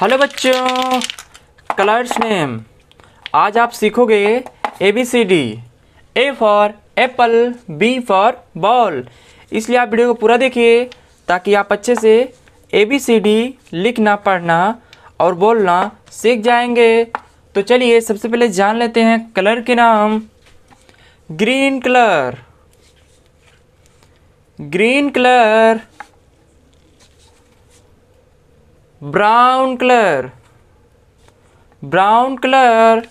Hello बच्चों colours name आज आप सीखोगे A B C D A for apple B for ball इसलिए आप वीडियो को पूरा देखिए ताकि आप अच्छे से ए बी सी डी लिखना पढ़ना और बोलना सीख जाएंगे तो चलिए सबसे पहले जान लेते हैं कलर के नाम green colour green colour brown color brown color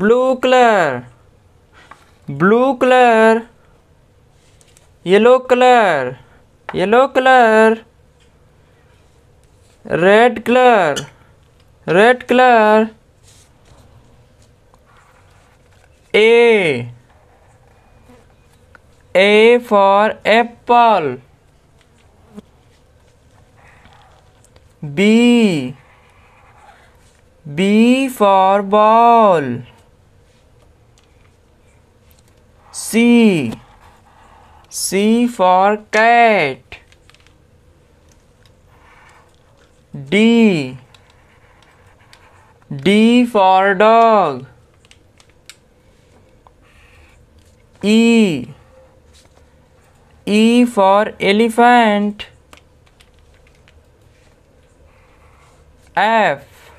blue color blue color yellow color yellow color red color red color a a for apple B B for ball C C for cat D D for dog E E for elephant F.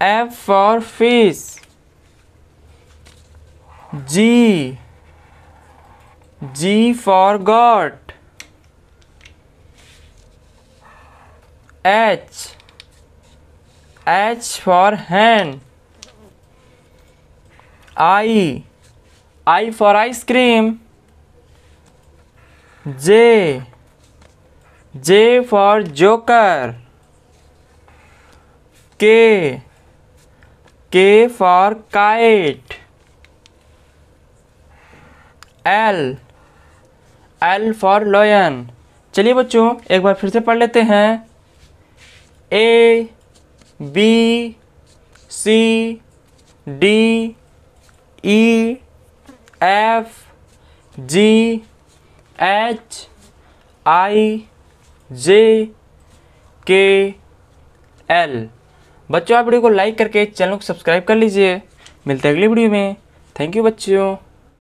F for fish. G. G for God. H. H for hand. I. I for ice cream. J. J for joker. K. K for kite. L. L for lion. चलिए बच्चों एक बार फिर से पढ़ लेते हैं A B C D E F G H I J K L बच्चों आप वीडियो को लाइक करके चैनल को सब्सक्राइब कर लीजिए मिलते हैं अगली वीडियो में थैंक यू बच्चों